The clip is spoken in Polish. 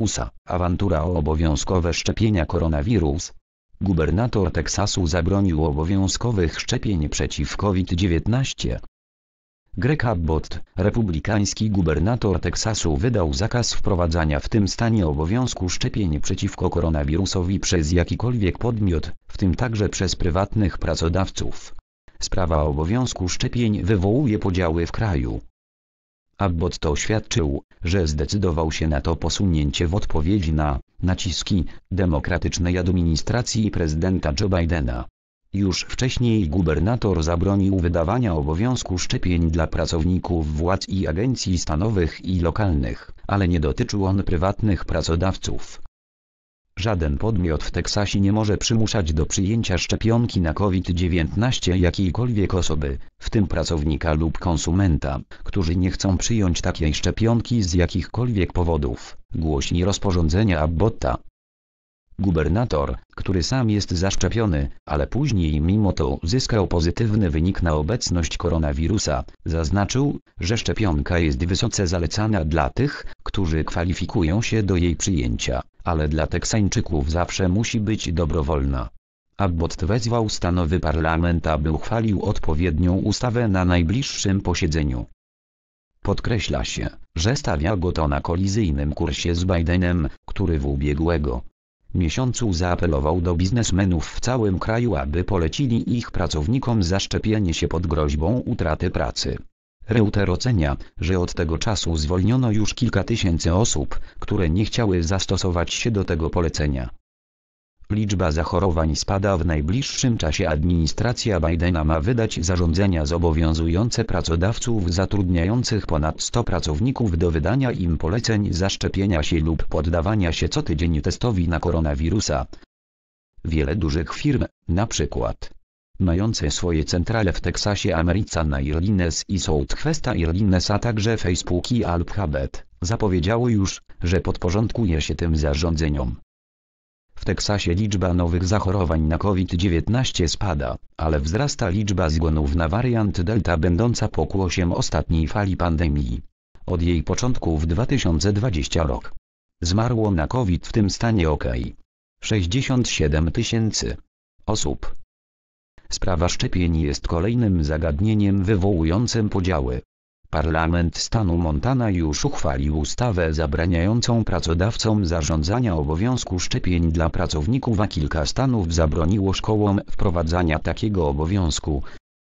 USA. Awantura o obowiązkowe szczepienia koronawirus. Gubernator Teksasu zabronił obowiązkowych szczepień przeciw COVID-19. Greg Abbott, republikański gubernator Teksasu wydał zakaz wprowadzania w tym stanie obowiązku szczepień przeciwko koronawirusowi przez jakikolwiek podmiot, w tym także przez prywatnych pracodawców. Sprawa obowiązku szczepień wywołuje podziały w kraju. Abbott to oświadczył, że zdecydował się na to posunięcie w odpowiedzi na naciski demokratycznej administracji prezydenta Joe Bidena. Już wcześniej gubernator zabronił wydawania obowiązku szczepień dla pracowników władz i agencji stanowych i lokalnych, ale nie dotyczył on prywatnych pracodawców. Żaden podmiot w Teksasie nie może przymuszać do przyjęcia szczepionki na COVID-19 jakiejkolwiek osoby, w tym pracownika lub konsumenta, którzy nie chcą przyjąć takiej szczepionki z jakichkolwiek powodów, głosi rozporządzenie Abbotta. Gubernator, który sam jest zaszczepiony, ale później mimo to uzyskał pozytywny wynik na obecność koronawirusa, zaznaczył, że szczepionka jest wysoce zalecana dla tych, którzy kwalifikują się do jej przyjęcia, ale dla Teksańczyków zawsze musi być dobrowolna. Abbott wezwał stanowy parlament, aby uchwalił odpowiednią ustawę na najbliższym posiedzeniu. Podkreśla się, że stawia go to na kolizyjnym kursie z Bidenem, który w ubiegłego miesiącu zaapelował do biznesmenów w całym kraju, aby polecili ich pracownikom zaszczepienie się pod groźbą utraty pracy. Reuter ocenia, że od tego czasu zwolniono już kilka tysięcy osób, które nie chciały zastosować się do tego polecenia. Liczba zachorowań spada w najbliższym czasie. Administracja Bidena ma wydać zarządzenia zobowiązujące pracodawców zatrudniających ponad 100 pracowników do wydania im poleceń zaszczepienia się lub poddawania się co tydzień testowi na koronawirusa. Wiele dużych firm, na przykład mające swoje centrale w Teksasie Americana Airlines i Southwesta Airlines a także Facebook i Alphabet, zapowiedziało już, że podporządkuje się tym zarządzeniom. W Teksasie liczba nowych zachorowań na COVID-19 spada, ale wzrasta liczba zgonów na wariant Delta będąca pokłosiem ostatniej fali pandemii. Od jej początku w 2020 rok zmarło na COVID w tym stanie ok. 67 tysięcy osób. Sprawa szczepień jest kolejnym zagadnieniem wywołującym podziały. Parlament stanu Montana już uchwalił ustawę zabraniającą pracodawcom zarządzania obowiązku szczepień dla pracowników, a kilka stanów zabroniło szkołom wprowadzania takiego obowiązku.